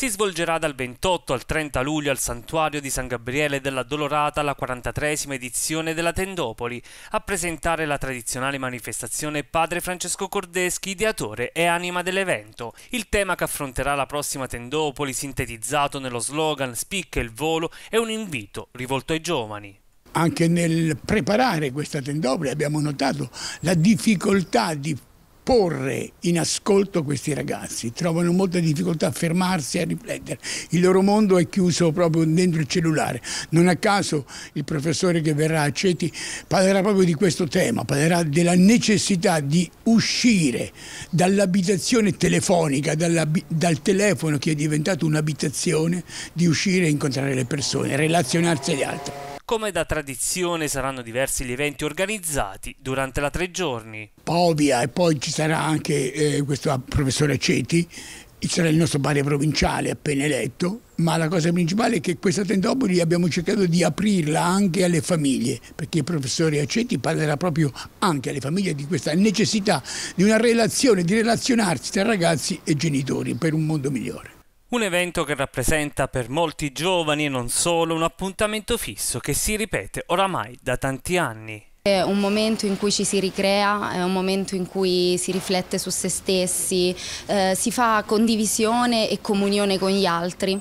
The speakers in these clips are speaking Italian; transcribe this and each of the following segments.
si svolgerà dal 28 al 30 luglio al Santuario di San Gabriele della Dolorata la 43 edizione della Tendopoli, a presentare la tradizionale manifestazione Padre Francesco Cordeschi, ideatore e anima dell'evento. Il tema che affronterà la prossima Tendopoli, sintetizzato nello slogan Spicca il volo, è un invito rivolto ai giovani. Anche nel preparare questa Tendopoli abbiamo notato la difficoltà di porre in ascolto questi ragazzi, trovano molta difficoltà a fermarsi e a riflettere, il loro mondo è chiuso proprio dentro il cellulare, non a caso il professore che verrà a Ceti parlerà proprio di questo tema, parlerà della necessità di uscire dall'abitazione telefonica, dal telefono che è diventato un'abitazione, di uscire e incontrare le persone, relazionarsi agli altri. Come da tradizione saranno diversi gli eventi organizzati durante la tre giorni. Povia e poi ci sarà anche eh, questo professore Ceti, sarà il nostro barrio provinciale appena eletto, ma la cosa principale è che questa Tendopoli abbiamo cercato di aprirla anche alle famiglie, perché il professore Aceti parlerà proprio anche alle famiglie di questa necessità di una relazione, di relazionarsi tra ragazzi e genitori per un mondo migliore. Un evento che rappresenta per molti giovani non solo un appuntamento fisso che si ripete oramai da tanti anni. È un momento in cui ci si ricrea, è un momento in cui si riflette su se stessi, eh, si fa condivisione e comunione con gli altri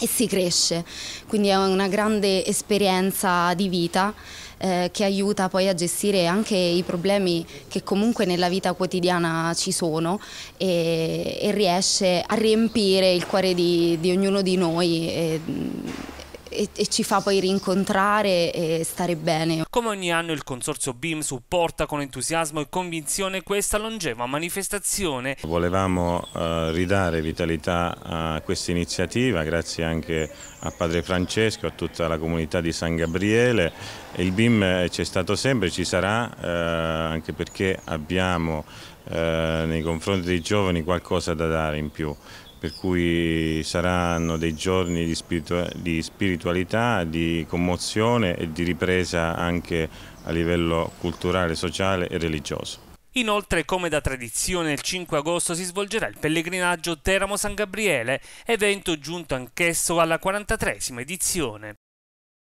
e si cresce, quindi è una grande esperienza di vita eh, che aiuta poi a gestire anche i problemi che comunque nella vita quotidiana ci sono e, e riesce a riempire il cuore di, di ognuno di noi e, e, e, ci fa poi rincontrare e stare bene. Come ogni anno il Consorzio BIM supporta con entusiasmo e convinzione questa longeva manifestazione. Volevamo eh, ridare vitalità a questa iniziativa grazie anche a Padre Francesco, a tutta la comunità di San Gabriele. Il BIM c'è stato sempre, ci sarà eh, anche perché abbiamo eh, nei confronti dei giovani qualcosa da dare in più per cui saranno dei giorni di, spiritual di spiritualità, di commozione e di ripresa anche a livello culturale, sociale e religioso. Inoltre, come da tradizione, il 5 agosto si svolgerà il pellegrinaggio Teramo San Gabriele, evento giunto anch'esso alla 43esima edizione.